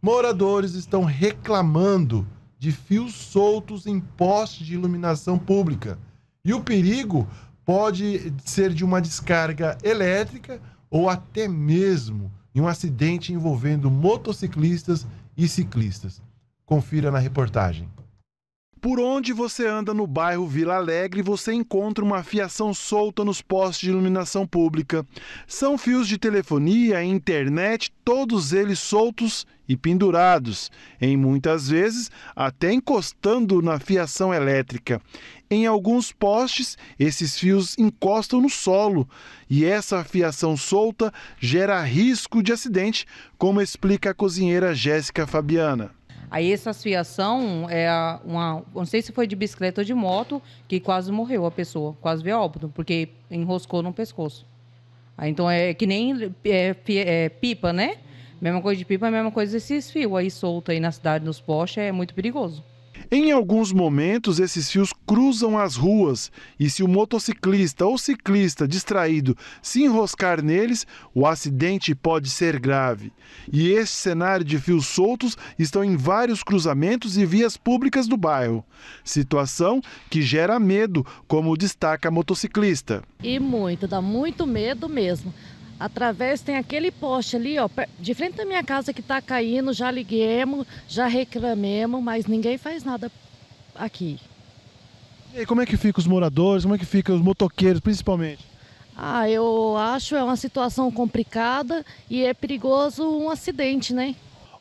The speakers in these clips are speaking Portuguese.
moradores estão reclamando de fios soltos em postes de iluminação pública. E o perigo pode ser de uma descarga elétrica ou até mesmo em um acidente envolvendo motociclistas e ciclistas. Confira na reportagem. Por onde você anda no bairro Vila Alegre, você encontra uma fiação solta nos postes de iluminação pública. São fios de telefonia, internet, todos eles soltos e pendurados, em muitas vezes até encostando na fiação elétrica. Em alguns postes, esses fios encostam no solo e essa fiação solta gera risco de acidente, como explica a cozinheira Jéssica Fabiana. Aí essa fiação é uma, não sei se foi de bicicleta ou de moto, que quase morreu a pessoa, quase veio óbito, porque enroscou no pescoço. Aí, então é que nem é, é, pipa, né? Mesma coisa de pipa, mesma coisa desses fios aí solto aí na cidade, nos postes, é muito perigoso. Em alguns momentos, esses fios cruzam as ruas e, se o motociclista ou ciclista distraído se enroscar neles, o acidente pode ser grave. E este cenário de fios soltos estão em vários cruzamentos e vias públicas do bairro. Situação que gera medo, como destaca a motociclista. E muito, dá muito medo mesmo através, tem aquele poste ali, ó, de frente da minha casa que está caindo, já liguemos, já reclamemos, mas ninguém faz nada aqui. E como é que fica os moradores, como é que fica os motoqueiros, principalmente? Ah, eu acho é uma situação complicada e é perigoso um acidente, né?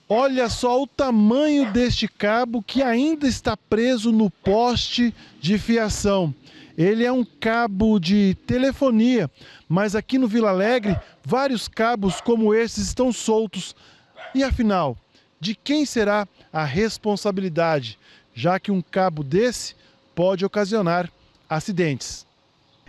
Olha só o tamanho deste cabo que ainda está preso no poste de fiação. Ele é um cabo de telefonia, mas aqui no Vila Alegre, vários cabos como esses estão soltos. E afinal, de quem será a responsabilidade, já que um cabo desse pode ocasionar acidentes?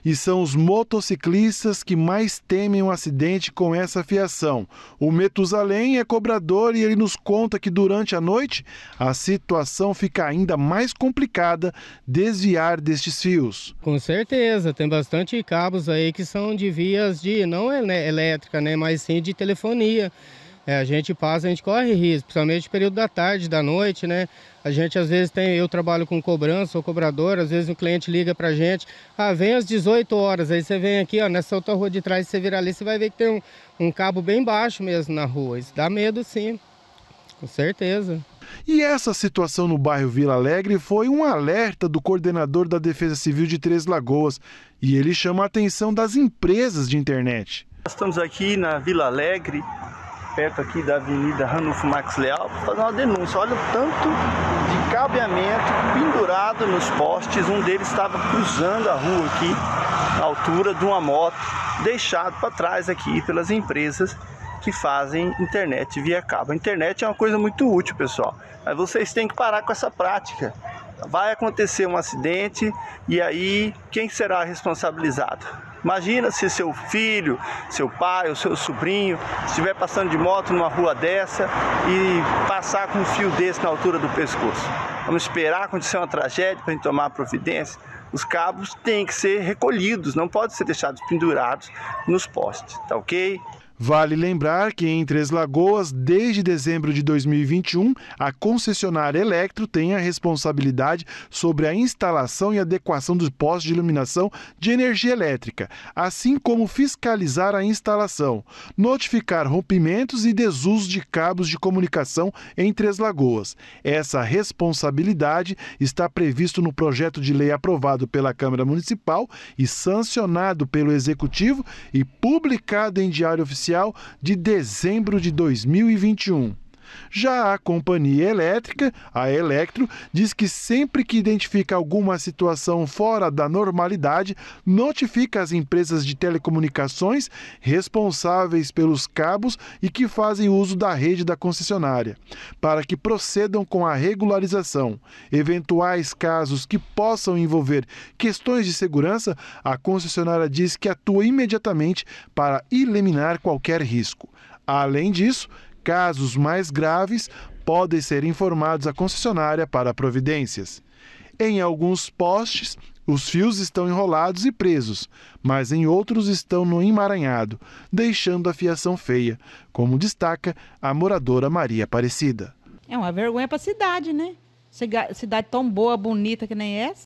E são os motociclistas que mais temem um acidente com essa fiação. O Metusalém é cobrador e ele nos conta que durante a noite a situação fica ainda mais complicada desviar destes fios. Com certeza, tem bastante cabos aí que são de vias de não elétrica, né, mas sim de telefonia. É, a gente passa, a gente corre risco, principalmente no período da tarde, da noite, né? A gente às vezes tem, eu trabalho com cobrança, sou cobrador, às vezes o cliente liga pra gente, ah, vem às 18 horas, aí você vem aqui, ó, nessa outra rua de trás, você vira ali, você vai ver que tem um, um cabo bem baixo mesmo na rua. Isso dá medo sim, com certeza. E essa situação no bairro Vila Alegre foi um alerta do coordenador da Defesa Civil de Três Lagoas, e ele chama a atenção das empresas de internet. Nós estamos aqui na Vila Alegre, perto aqui da Avenida Ranulfo Max Leal para fazer uma denúncia. Olha o tanto de cabeamento pendurado nos postes. Um deles estava cruzando a rua aqui, na altura de uma moto, deixado para trás aqui pelas empresas que fazem internet via cabo. A internet é uma coisa muito útil, pessoal. Mas vocês têm que parar com essa prática. Vai acontecer um acidente e aí quem será responsabilizado? Imagina se seu filho, seu pai, o seu sobrinho estiver passando de moto numa rua dessa e passar com um fio desse na altura do pescoço. Vamos esperar acontecer uma tragédia para a gente tomar a providência? Os cabos têm que ser recolhidos, não podem ser deixados pendurados nos postes, tá ok? Vale lembrar que em Três Lagoas, desde dezembro de 2021, a concessionária Electro tem a responsabilidade sobre a instalação e adequação dos postos de iluminação de energia elétrica, assim como fiscalizar a instalação, notificar rompimentos e desuso de cabos de comunicação em Três Lagoas. Essa responsabilidade está previsto no projeto de lei aprovado pela Câmara Municipal e sancionado pelo Executivo e publicado em Diário Oficial oficial de dezembro de 2021. Já a companhia elétrica, a Electro, diz que sempre que identifica alguma situação fora da normalidade, notifica as empresas de telecomunicações responsáveis pelos cabos e que fazem uso da rede da concessionária, para que procedam com a regularização. Eventuais casos que possam envolver questões de segurança, a concessionária diz que atua imediatamente para eliminar qualquer risco. Além disso, casos mais graves podem ser informados à concessionária para providências. Em alguns postes, os fios estão enrolados e presos, mas em outros estão no emaranhado, deixando a fiação feia, como destaca a moradora Maria Aparecida. É uma vergonha para a cidade, né? Cidade tão boa, bonita que nem essa.